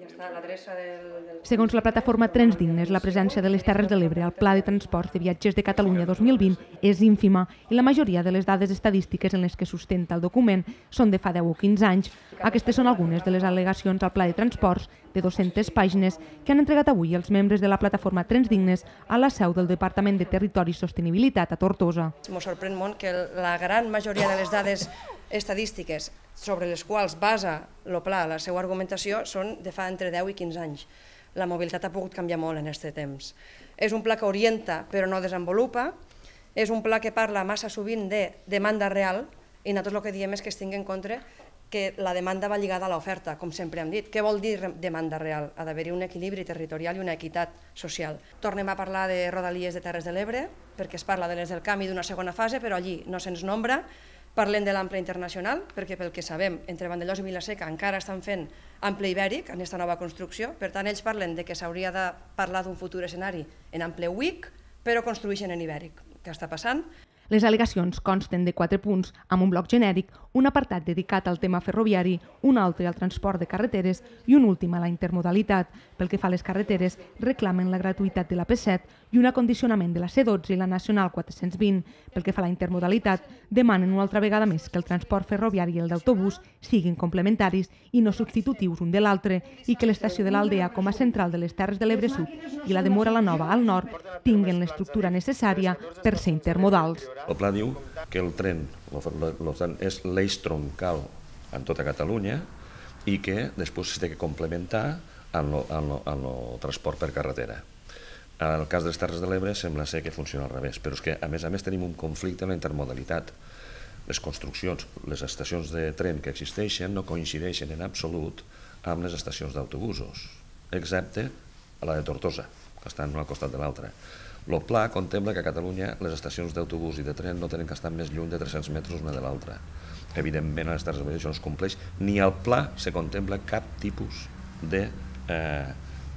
Ja està, del, Segons la plataforma Trens Dignes, la presència de les Terres de l'Ebre al Pla de Transports de Viatgers de Catalunya 2020 és ínfima i la majoria de les dades estadístiques en les que sustenta el document són de fa 10 o 15 anys. Aquestes són algunes de les al·legacions al Pla de Transports de 200 pàgines que han entregat avui els membres de la plataforma Trens Dignes a la seu del Departament de Territori i Sostenibilitat a Tortosa. Ens sorprèn molt que la gran majoria de les dades estadístiques sobre les quals basa el pla la seva argumentació són de fa entre 10 i 15 anys. La mobilitat ha pogut canviar molt en aquest temps. És un pla que orienta però no desenvolupa, és un pla que parla massa sovint de demanda real i nosaltres el que diem és que es tingui en compte que la demanda va lligada a l'oferta, com sempre hem dit. Què vol dir demanda real? Ha d'haver-hi un equilibri territorial i una equitat social. Tornem a parlar de Rodalies de Terres de l'Ebre, perquè es parla de les del camp i d'una segona fase, però allí no se'ns nombra, Parlem de l'ample internacional, perquè pel que sabem, entre Vandellós i Vilaseca encara estan fent ample ibèric en aquesta nova construcció, per tant, ells parlen de que s'hauria de parlar d'un futur escenari en ample UIC, però construeixen en ibèric. Què està passant? Les al·legacions consten de quatre punts amb un bloc genèric, un apartat dedicat al tema ferroviari, un altre al transport de carreteres i un últim a la intermodalitat. Pel que fa a les carreteres, reclamen la gratuïtat de la P7 i un acondicionament de la C12 i la Nacional 420. Pel que fa a la intermodalitat, demanen una altra vegada més que el transport ferroviari i el d'autobús siguin complementaris i no substitutius un de l'altre i que l'estació de l'Aldea com a central de les Terres de l'Ebre Sud i la de Mora la Nova al nord tinguin l'estructura necessària per ser intermodals. El pla diu que el tren és l'eix troncal en tota Catalunya i que després s'ha de complementar amb el transport per carretera. En el cas de les Terres de l'Ebre sembla ser que funciona al revés, però és que a més a més tenim un conflicte amb la intermodalitat. Les construccions, les estacions de tren que existeixen no coincideixen en absolut amb les estacions d'autobusos, excepte a la de Tortosa, que estan un al costat de l'altre. El pla contempla que a Catalunya les estacions d'autobús i de tren no tenen que estar més lluny de 300 metres una de l'altra. Evidentment, a de aquestes això no es compleix, ni al pla se contempla cap tipus de, eh,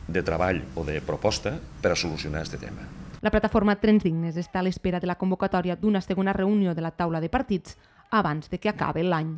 de treball o de proposta per a solucionar aquest tema. La plataforma Trens Dignes està a l'espera de la convocatòria d'una segona reunió de la taula de partits abans de que acabi l'any.